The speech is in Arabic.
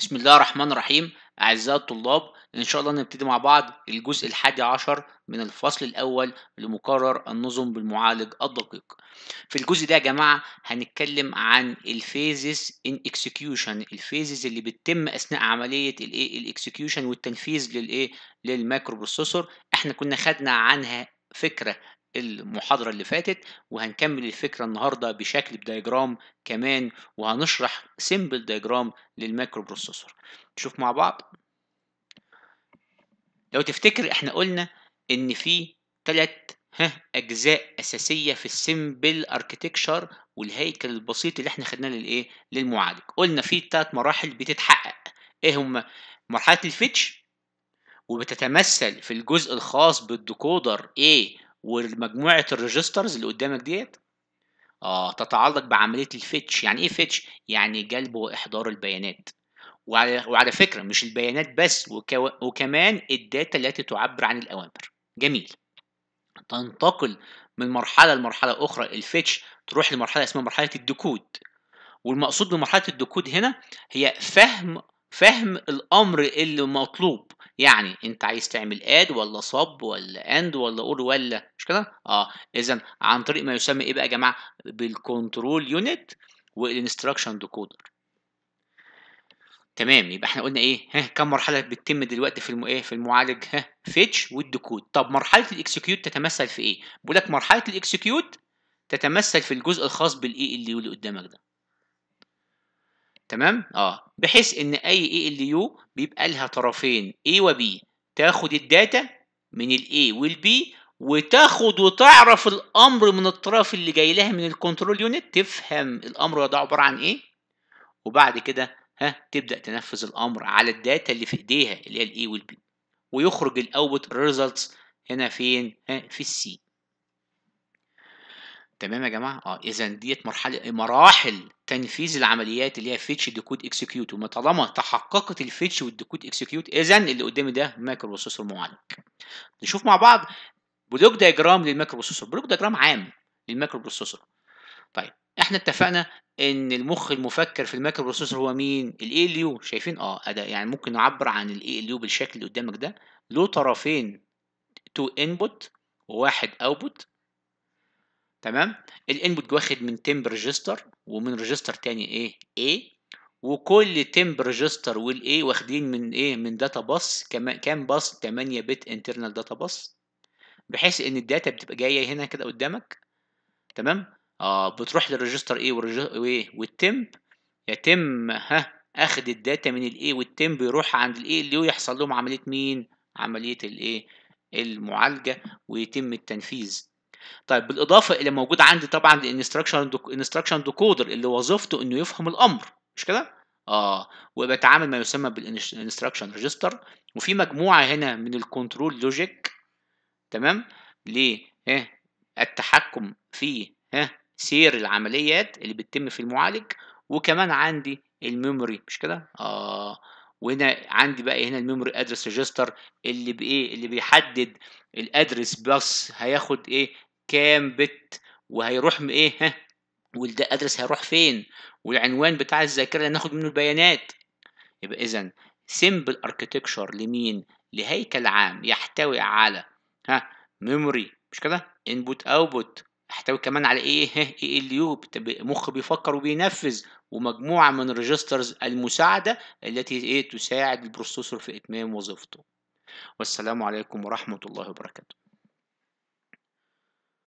بسم الله الرحمن الرحيم أعزائي الطلاب إن شاء الله نبتدي مع بعض الجزء الحادي عشر من الفصل الأول لمقرر النظم بالمعالج الدقيق في الجزء ده يا جماعة هنتكلم عن الفيزز إن إكسكيوشن الفيزز اللي بتتم أثناء عملية الايه الاكسكيوشن والتنفيذ للايه للمايكرو بروسيسور احنا كنا خدنا عنها فكرة المحاضرة اللي فاتت وهنكمل الفكرة النهاردة بشكل بدايجرام كمان وهنشرح سيمبل دايجرام للمايكرو بروسيسور نشوف مع بعض لو تفتكر احنا قلنا ان في ثلاث ها اجزاء اساسيه في السيمبل اركتكشر والهيكل البسيط اللي احنا خدناه للايه للمعالج قلنا في ثلاث مراحل بتتحقق ايه هم مرحله الفيتش وبتتمثل في الجزء الخاص بالديكودر A ومجموعه الريجسترز اللي قدامك ديت اه تتعلق بعمليه الفيتش يعني ايه فيتش يعني جلب واحضار البيانات وعلى, وعلى فكره مش البيانات بس وكو... وكمان الداتا التي تعبر عن الاوامر جميل تنتقل من مرحله لمرحله اخرى الفيتش تروح لمرحله اسمها مرحله الديكود والمقصود بمرحله الديكود هنا هي فهم فهم الامر اللي مطلوب يعني انت عايز تعمل اد ولا صب ولا اند ولا اور ولا مش كده اه اذا عن طريق ما يسمى ايه بقى يا جماعه بالكنترول يونت والانستراكشن ديكودر تمام يبقى احنا قلنا ايه ها كم مرحله بتتم دلوقتي في ايه في المعالج ها فيتش والديكود طب مرحله الاكسكيوت تتمثل في ايه بقول لك مرحله الاكسكيوت تتمثل في الجزء الخاص بالاي اللي قدامك ده تمام اه بحيث ان اي اي ال يو بيبقى لها طرفين اي وبي تاخد الداتا من الاي والبي وتاخد وتعرف الامر من الطرف اللي جاي لها من الكنترول يونت تفهم الامر ده عباره عن ايه وبعد كده ها تبدا تنفذ الامر على الداتا اللي في ايديها اللي هي الاي والبي ويخرج الاوت ريزلتس هنا فين ها في السي تمام يا جماعه اه اذا ديت مرحله مراحل تنفيذ العمليات اللي هي فيتش ديكود اكسكيوت وما طالما تحققت الفيتش والديكود اكسكيوت اذا اللي قدامي ده مايكرو بروسيسور معالج نشوف مع بعض بلوك دايجرام للمايكرو بروسيسور بلوك دايجرام عام للمايكرو بروسيسور طيب احنا اتفقنا ان المخ المفكر في المايكرو بروسيسور هو مين الاي ال يو شايفين اه ده يعني ممكن نعبر عن الاي ال يو بالشكل اللي قدامك ده له طرفين تو انبوت وواحد اوتبوت تمام الانبوت واخد من تمب ريجستر ومن ريجستر تاني ايه ايه وكل تمب ريجستر والاي واخدين من ايه من داتا باس كمان كام باس 8 بت انترنال داتا باس بحيث ان الداتا بتبقى جايه هنا كده قدامك تمام اه بتروح للريجستر ايه وايه والتمب يتم ها اخد الداتا من الايه والتمب يروح عند الايه اللي يحصل لهم عمليه مين عمليه الايه المعالجه ويتم التنفيذ طيب بالاضافه الى موجود عندي طبعا الانستراكشن انستراكشن ديكودر اللي وظيفته انه يفهم الامر مش كده اه وبتعامل ما يسمى بالانستراكشن ريجستر وفي مجموعه هنا من الكنترول لوجيك تمام ليه ايه؟ التحكم في ها سير العمليات اللي بتتم في المعالج وكمان عندي الميموري مش كده اه وهنا عندي بقى هنا الميموري ادرس ريجستر اللي بايه اللي بيحدد الادرس بلس هياخد ايه كام بت وهيروح ايه ها والادرس هيروح فين والعنوان بتاع الذاكره اللي هناخد منه البيانات يبقى اذا سيمبل اركتكتشر لمين لهيكل عام يحتوي على ها ميموري مش كده انبوت اوتبوت يحتوي كمان على ايه اي ال يو مخ بيفكر وبينفذ ومجموعه من الريجسترز المساعده التي ايه تساعد البروسيسور في اتمام وظيفته والسلام عليكم ورحمه الله وبركاته